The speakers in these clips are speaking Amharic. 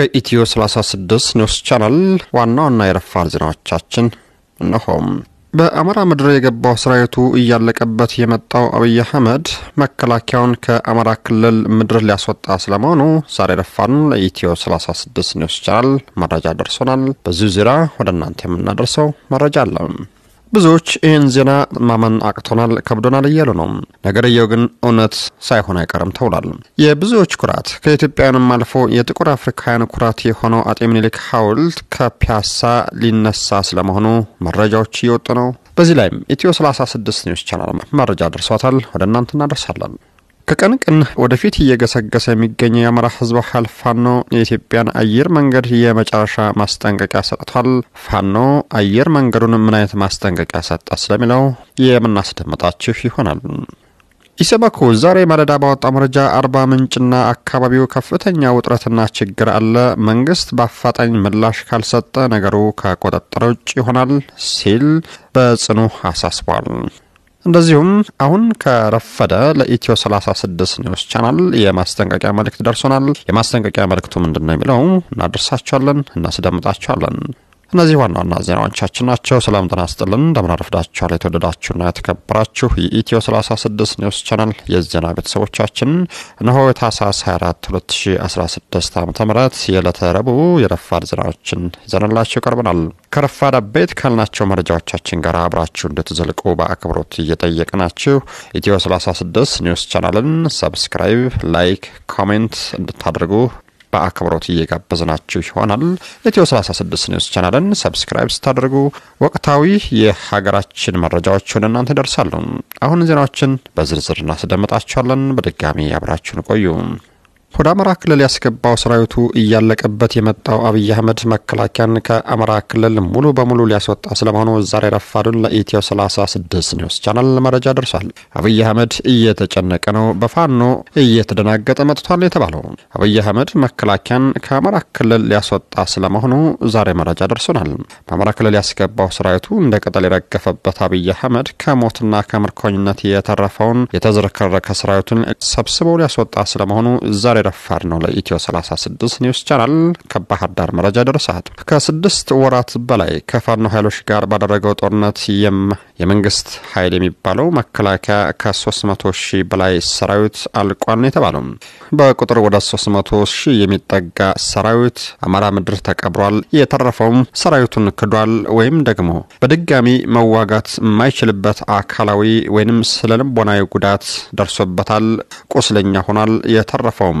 ከኢትዮ 36 ኒውስ ቻናል ዋና ዋና የረፋድ ዜናዎቻችን እነሆም። በአማራ ምድር የገባው ሰራዊቱ እያለቀበት የመጣው አብይ አህመድ መከላከያውን ከአማራ ክልል ምድር ሊያስወጣ ስለመሆኑ ዛሬ ረፋን ለኢትዮ 36 ኒውስ ቻናል መረጃ ደርሶናል። በዚሁ ዙሪያ ወደ እናንተ የምናደርሰው መረጃ አለም። ብዙዎች ይህን ዜና ማመን አቅቶናል፣ ከብዶናል እያሉ ነው። ነገርየው ግን እውነት ሳይሆን አይቀርም ተውሏል። የብዙዎች ኩራት ከኢትዮጵያውያንም አልፎ የጥቁር አፍሪካውያን ኩራት የሆነው አጤ ምኒልክ ሐውልት ከፒያሳ ሊነሳ ስለመሆኑ መረጃዎች እየወጡ ነው። በዚህ ላይም ኢትዮ 36 ኒውስ ቻናል መረጃ ደርሷታል፣ ወደ እናንተ እናደርሳለን። ከቀን ቀን ወደፊት እየገሰገሰ የሚገኘ የአማራ ህዝብ ኃይል ፋኖ የኢትዮጵያን አየር መንገድ የመጨረሻ ማስጠንቀቂያ ሰጥቷል። ፋኖ አየር መንገዱን ምን አይነት ማስጠንቀቂያ ሰጠ ስለሚለው የምናስደምጣችሁ ይሆናል። ኢሰመኮ ዛሬ ማለዳ ባወጣ መረጃ አርባ ምንጭና አካባቢው ከፍተኛ ውጥረትና ችግር አለ፣ መንግስት በአፋጣኝ ምላሽ ካልሰጠ ነገሩ ከቁጥጥር ውጭ ይሆናል ሲል በጽኑ አሳስቧል። እንደዚሁም አሁን ከረፈደ ለኢትዮ 36 ኒውስ ቻናል የማስጠንቀቂያ መልእክት ደርሶናል። የማስጠንቀቂያ መልእክቱ ምንድን ነው የሚለው እናደርሳቸዋለን፣ እናስደምጣቸዋለን። እነዚህ ዋና ዋና ዜናዎቻችን ናቸው። ሰላም ጤና ይስጥልን። እንደምን አረፈዳችኋል? የተወደዳችሁና የተከበራችሁ የኢትዮ 36 ኒውስ ቻናል የዜና ቤተሰቦቻችን እነሆ የታህሳስ 24 2016 ዓ ም የዕለተ ረቡዕ የረፋድ ዜናዎችን ይዘንላችሁ ቀርበናል። ከረፋድ አበይት ካልናቸው መረጃዎቻችን ጋር አብራችሁ እንድትዘልቁ በአክብሮት እየጠየቅናችሁ ኢትዮ 36 ኒውስ ቻናልን ሰብስክራይብ፣ ላይክ፣ ኮሜንት እንድታደርጉ በአክብሮት እየጋበዝናችሁ ይሆናል። ኢትዮ 36 ኒውስ ቻናልን ሰብስክራይብ ስታደርጉ ወቅታዊ የሀገራችን መረጃዎች እናንተ ይደርሳሉ። አሁን ዜናዎችን በዝርዝር እናስደምጣችኋለን። በድጋሚ አብራችሁን ቆዩ። ወደ አማራ ክልል ያስገባው ሰራዊቱ እያለቀበት የመጣው አብይ አህመድ መከላከያን ከአማራ ክልል ሙሉ በሙሉ ሊያስወጣ ስለመሆኑ ዛሬ ረፋዱን ለኢትዮ 36 ኒውስ ቻናል መረጃ ደርሷል። አብይ አህመድ እየተጨነቀ ነው፣ በፋኖ እየተደናገጠ መጥቷል የተባለው አብይ አህመድ መከላከያን ከአማራ ክልል ሊያስወጣ ስለመሆኑ ዛሬ መረጃ ደርሶናል። በአማራ ክልል ያስገባው ሰራዊቱ እንደ ቅጠል የረገፈበት አብይ አህመድ ከሞትና ከምርኮኝነት የተረፈውን የተዝረከረከ ሰራዊቱን ሰብስበው ሊያስወጣ ስለመሆኑ ዛሬ ዛሬ ረፋድ ነው። ለኢትዮ 36 ኒውስ ቻናል ከባህር ዳር መረጃ ደረሳት። ከስድስት ወራት በላይ ከፋኖ ኃይሎች ጋር ባደረገው ጦርነት የመንግስት ኃይል የሚባለው መከላከያ ከ300 ሺህ በላይ ሰራዊት አልቋል ነው የተባለው። በቁጥር ወደ 300 ሺህ የሚጠጋ ሰራዊት አማራ ምድር ተቀብሯል፣ የተረፈውም ሰራዊቱን ክዷል ወይም ደግሞ በድጋሚ መዋጋት የማይችልበት አካላዊ ወይንም ስነ ልቦናዊ ጉዳት ደርሶበታል፣ ቁስለኛ ሆኗል። የተረፈውም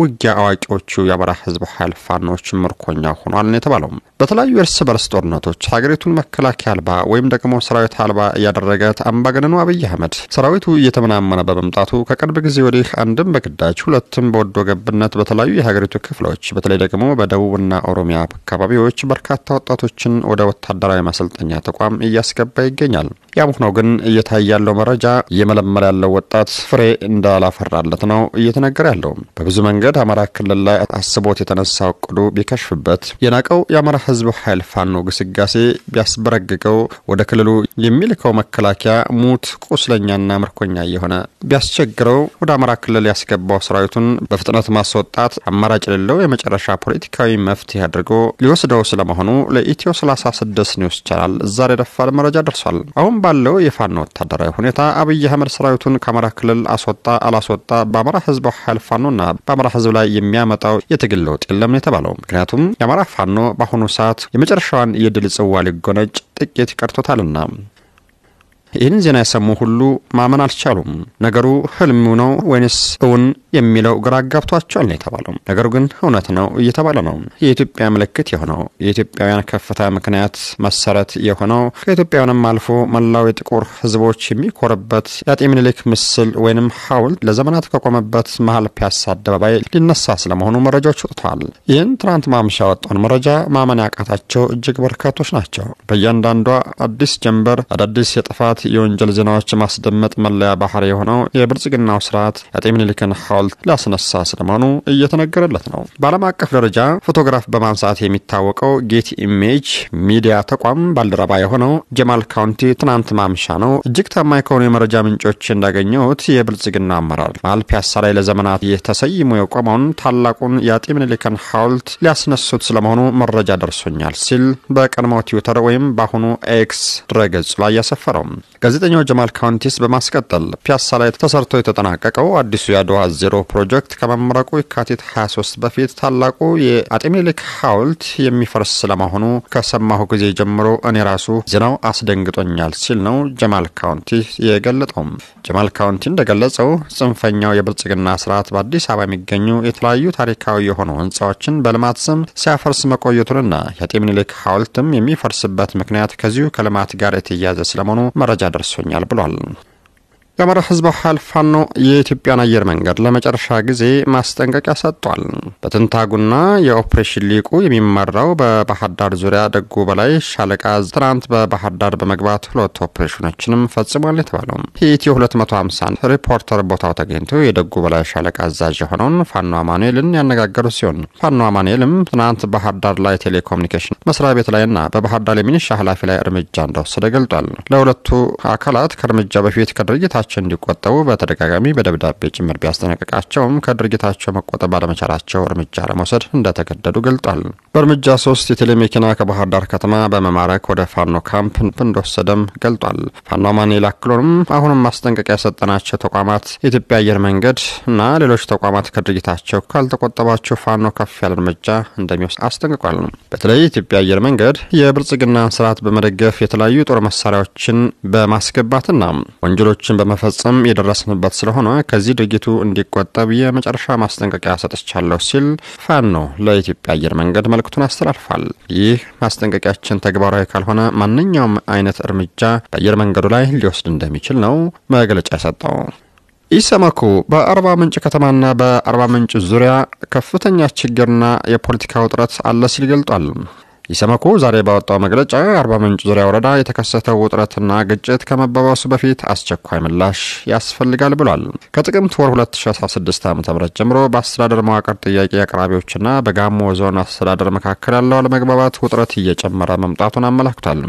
ውጊያ አዋቂዎቹ የአማራ ህዝብ ኃይል ፋኖዎች ምርኮኛ ሆኗል ነው የተባለው። በተለያዩ የእርስ በርስ ጦርነቶች ሀገሪቱን መከላከያ አልባ ወይም ደግሞ ሰራዊት አልባ እያደረጋት አምባገነኑ አብይ አህመድ ሰራዊቱ እየተመናመነ በመምጣቱ ከቅርብ ጊዜ ወዲህ አንድም በግዳጅ ሁለትም በወዶ ገብነት በተለያዩ የሀገሪቱ ክፍሎች በተለይ ደግሞ በደቡብና ኦሮሚያ አካባቢዎች በርካታ ወጣቶችን ወደ ወታደራዊ ማሰልጠኛ ተቋም እያስገባ ይገኛል። ያም ሆኖ ግን እየታየ ያለው መረጃ እየመለመለ ያለው ወጣት ፍሬ እንዳላፈራለት ነው እየተነገረ ያለው በብዙ መንገድ መንገድ አማራ ክልል ላይ አስቦት የተነሳ እቅዱ ቢከሽፍበት የናቀው የአማራ ህዝብ ኃይል ፋኖ ግስጋሴ ቢያስበረግገው ወደ ክልሉ የሚልከው መከላከያ ሙት ቁስለኛና ምርኮኛ የሆነ ቢያስቸግረው ወደ አማራ ክልል ያስገባው ሰራዊቱን በፍጥነት ማስወጣት አማራጭ የሌለው የመጨረሻ ፖለቲካዊ መፍትሄ አድርጎ ሊወስደው ስለመሆኑ ለኢትዮ 36 ኒውስ ቻናል ዛሬ ረፋድ መረጃ ደርሷል። አሁን ባለው የፋኖ ወታደራዊ ሁኔታ አብይ አህመድ ሰራዊቱን ከአማራ ክልል አስወጣ አላስወጣ በአማራ ህዝብ ኃይል ፋኖና በአማራ ህዝብ ላይ የሚያመጣው የትግል ለውጥ የለም የተባለው። ምክንያቱም የአማራ ፋኖ በአሁኑ ሰዓት የመጨረሻዋን የድል ጽዋ ሊጎነጭ ጥቂት ቀርቶታልና ይህን ዜና የሰሙ ሁሉ ማመን አልቻሉም። ነገሩ ህልም ነው ወይንስ እውን የሚለው ግራ አጋብቷቸዋል ነው የተባለው። ነገሩ ግን እውነት ነው እየተባለ ነው። የኢትዮጵያ ምልክት የሆነው የኢትዮጵያውያን ከፍታ ምክንያት መሰረት የሆነው ከኢትዮጵያውያንም አልፎ መላው የጥቁር ህዝቦች የሚኮርበት የአጤ ምኒልክ ምስል ወይንም ሐውልት ለዘመናት ከቆመበት መሀል ፒያሳ አደባባይ ሊነሳ ስለመሆኑ መረጃዎች ወጥተዋል። ይህን ትናንት ማምሻ ወጣውን መረጃ ማመን ያቃታቸው እጅግ በርካቶች ናቸው። በእያንዳንዷ አዲስ ጀንበር አዳዲስ የጥፋት የወንጀል ዜናዎች ማስደመጥ መለያ ባህር የሆነው የብልጽግናው ስርዓት የአጤ ምኒልክን ሐውልት ሊያስነሳ ስለመሆኑ እየተነገረለት ነው። በዓለም አቀፍ ደረጃ ፎቶግራፍ በማንሳት የሚታወቀው ጌት ኢሜጅ ሚዲያ ተቋም ባልደረባ የሆነው ጀማል ካውንቲ ትናንት ማምሻ ነው እጅግ ታማኝ ከሆኑ የመረጃ ምንጮች እንዳገኘሁት የብልጽግና አመራር መሀል ፒያሳ ላይ ለዘመናት ተሰይሞ የቆመውን ታላቁን የአጤ ምኒልክን ሐውልት ሊያስነሱት ስለመሆኑ መረጃ ደርሶኛል ሲል በቀድሞው ትዊተር ወይም በአሁኑ ኤክስ ድረገጹ ላይ ያሰፈረው ጋዜጠኛው ጀማል ካውንቲስ በማስቀጠል ፒያሳ ላይ ተሰርቶ የተጠናቀቀው አዲሱ የአድዋ ዜሮ ፕሮጀክት ከመመረቁ የካቲት 23 በፊት ታላቁ የአጤ ምኒልክ ሐውልት የሚፈርስ ስለመሆኑ ከሰማሁ ጊዜ ጀምሮ እኔ ራሱ ዜናው አስደንግጦኛል ሲል ነው ጀማል ካውንቲ የገለጠው። ጀማል ካውንቲ እንደገለጸው ጽንፈኛው የብልጽግና ስርዓት በአዲስ አበባ የሚገኙ የተለያዩ ታሪካዊ የሆኑ ህንፃዎችን በልማት ስም ሲያፈርስ መቆየቱንና የአጤ ምኒልክ ሐውልትም የሚፈርስበት ምክንያት ከዚሁ ከልማት ጋር የተያያዘ ስለመሆኑ መረጃ ደርሶኛል ብሏል። የአማራ ህዝብ ኃይል የኢትዮጵያን አየር መንገድ ለመጨረሻ ጊዜ ማስጠንቀቂያ ሰጥቷል። በትንታጉና የኦፕሬሽን ሊቁ የሚመራው በባህር ዳር ዙሪያ ደጉ በላይ ሻለቃ ትናንት በባህር ዳር በመግባት ሁለት ኦፕሬሽኖችንም ፈጽሟል የተባለው የኢትዮ 250 ሪፖርተር ቦታው ተገኝቶ የደጉ በላይ ሻለቃ አዛዥ የሆነውን ፋኖ አማኑኤልን ያነጋገሩ ሲሆን ፋኖ አማኑኤልም ትናንት ባህር ዳር ላይ ቴሌኮሙኒኬሽን መስሪያ ቤት ላይና በባህር ዳር የሚኒሻ ኃላፊ ላይ እርምጃ እንደወሰደ ገልጧል። ለሁለቱ አካላት ከእርምጃ በፊት ከድርጅት ከድርጊታቸው እንዲቆጠቡ በተደጋጋሚ በደብዳቤ ጭምር ቢያስጠነቅቃቸውም ከድርጊታቸው መቆጠብ ባለመቻላቸው እርምጃ ለመውሰድ እንደተገደዱ ገልጧል። በእርምጃ ሶስት የቴሌ መኪና ከባህር ዳር ከተማ በመማረክ ወደ ፋኖ ካምፕ እንደወሰደም ገልጧል። ፋኖ ማኔላ አክሎንም አሁንም ማስጠንቀቂያ የሰጠናቸው ተቋማት የኢትዮጵያ አየር መንገድ እና ሌሎች ተቋማት ከድርጊታቸው ካልተቆጠባቸው ፋኖ ከፍ ያለ እርምጃ እንደሚወስድ አስጠንቅቋል። በተለይ የኢትዮጵያ አየር መንገድ የብልጽግናን ስርዓት በመደገፍ የተለያዩ ጦር መሳሪያዎችን በማስገባትና ወንጀሎችን በመ ለመፈጸም የደረስንበት ስለሆነ ከዚህ ድርጊቱ እንዲቆጠብ የመጨረሻ ማስጠንቀቂያ ሰጥቻለሁ ሲል ፋኖ ለኢትዮጵያ አየር መንገድ መልእክቱን አስተላልፏል። ይህ ማስጠንቀቂያችን ተግባራዊ ካልሆነ ማንኛውም አይነት እርምጃ በአየር መንገዱ ላይ ሊወስድ እንደሚችል ነው መግለጫ የሰጠው። ኢሰመኮ በአርባ ምንጭ ከተማና በአርባ ምንጭ ዙሪያ ከፍተኛ ችግርና የፖለቲካ ውጥረት አለ ሲል ገልጧል። ኢሰመኮ ዛሬ ባወጣው መግለጫ አርባ ምንጭ ዙሪያ ወረዳ የተከሰተው ውጥረትና ግጭት ከመባባሱ በፊት አስቸኳይ ምላሽ ያስፈልጋል ብሏል። ከጥቅምት ወር 2016 ዓ.ም ጀምሮ በአስተዳደር መዋቅር ጥያቄ አቅራቢዎችና በጋሞ ዞን አስተዳደር መካከል ያለው አለመግባባት ውጥረት እየጨመረ መምጣቱን አመላክቷል።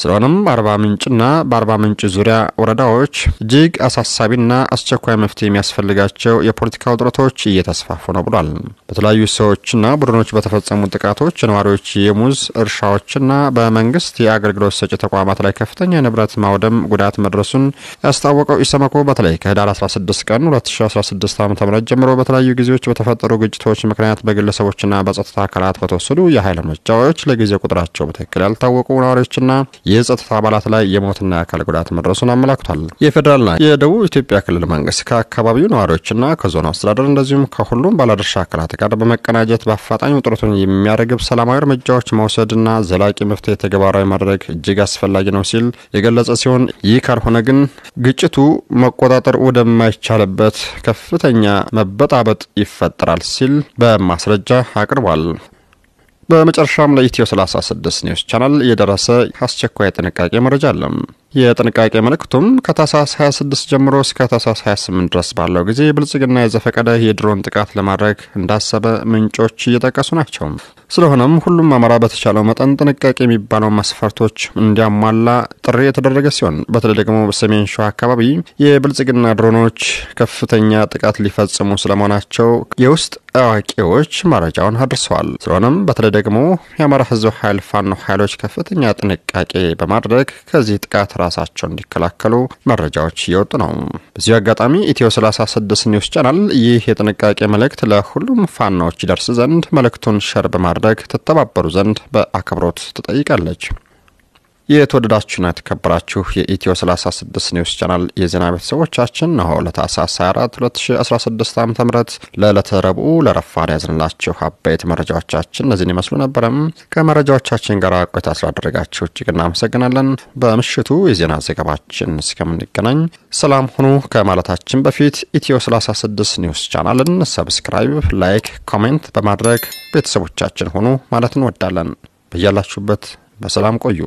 ስለሆነም አርባ ምንጭና በአርባ ምንጭ ዙሪያ ወረዳዎች እጅግ አሳሳቢና አስቸኳይ መፍትሄ የሚያስፈልጋቸው የፖለቲካ ውጥረቶች እየተስፋፉ ነው ብሏል። በተለያዩ ሰዎችና ቡድኖች በተፈጸሙ ጥቃቶች የነዋሪዎች የሙዝ እርሻዎችና በመንግስት የአገልግሎት ሰጪ ተቋማት ላይ ከፍተኛ ንብረት ማውደም ጉዳት መድረሱን ያስታወቀው ኢሰመኮ በተለይ ከህዳር 16 ቀን 2016 ዓ ም ጀምሮ በተለያዩ ጊዜዎች በተፈጠሩ ግጭቶች ምክንያት በግለሰቦችና በጸጥታ አካላት በተወሰዱ የኃይል እርምጃዎች ለጊዜ ቁጥራቸው በትክክል ያልታወቁ ነዋሪዎችና የጸጥታ አባላት ላይ የሞትና የአካል ጉዳት መድረሱን አመላክቷል። የፌዴራልና የደቡብ ኢትዮጵያ ክልል መንግስት ከአካባቢው ነዋሪዎችና ከዞኑ አስተዳደር እንደዚሁም ከሁሉም ባለድርሻ አካላት ጋር በመቀናጀት በአፋጣኝ ውጥረቱን የሚያረግብ ሰላማዊ እርምጃዎች መውሰድና ዘላቂ መፍትሄ ተግባራዊ ማድረግ እጅግ አስፈላጊ ነው ሲል የገለጸ ሲሆን ይህ ካልሆነ ግን ግጭቱ መቆጣጠር ወደማይቻልበት ከፍተኛ መበጣበጥ ይፈጠራል ሲል በማስረጃ አቅርቧል። በመጨረሻም ለኢትዮ 36 ኒውስ ቻናል የደረሰ አስቸኳይ ጥንቃቄ መረጃ አለም። የጥንቃቄ ምልክቱም ከታህሳስ 26 ጀምሮ እስከ ታህሳስ 28 ድረስ ባለው ጊዜ ብልጽግና የዘፈቀደ የድሮን ጥቃት ለማድረግ እንዳሰበ ምንጮች እየጠቀሱ ናቸው። ስለሆነም ሁሉም አማራ በተቻለው መጠን ጥንቃቄ የሚባለው መስፈርቶች እንዲያሟላ ጥሪ የተደረገ ሲሆን በተለይ ደግሞ በሰሜን ሸዋ አካባቢ የብልጽግና ድሮኖች ከፍተኛ ጥቃት ሊፈጽሙ ስለመሆናቸው የውስጥ አዋቂዎች መረጃውን አድርሰዋል። ስለሆነም በተለይ ደግሞ የአማራ ህዝብ ኃይል ፋኖ ኃይሎች ከፍተኛ ጥንቃቄ በማድረግ ከዚህ ጥቃት ራሳቸው እንዲከላከሉ መረጃዎች እየወጡ ነው። በዚሁ አጋጣሚ ኢትዮ 36 ኒውስ ቻናል ይህ የጥንቃቄ መልእክት ለሁሉም ፋናዎች ይደርስ ዘንድ መልእክቱን ሸር በማድረግ ትተባበሩ ዘንድ በአክብሮት ትጠይቃለች። የተወደዳችሁና የተከበራችሁ የኢትዮ 36 ኒውስ ቻናል የዜና ቤተሰቦቻችን ነሆ ለታህሳስ 24 2016 ዓ ም ለዕለተ ረቡዕ ለረፋድ ያዝንላችሁ አበይት መረጃዎቻችን እነዚህን ይመስሉ ነበረም። ከመረጃዎቻችን ጋር ቆይታ ስላደረጋችሁ እጅግ እናመሰግናለን። በምሽቱ የዜና ዘገባችን እስከምንገናኝ ሰላም ሁኑ ከማለታችን በፊት ኢትዮ 36 ኒውስ ቻናልን ሰብስክራይብ፣ ላይክ፣ ኮሜንት በማድረግ ቤተሰቦቻችን ሁኑ ማለት እንወዳለን። በያላችሁበት በሰላም ቆዩ።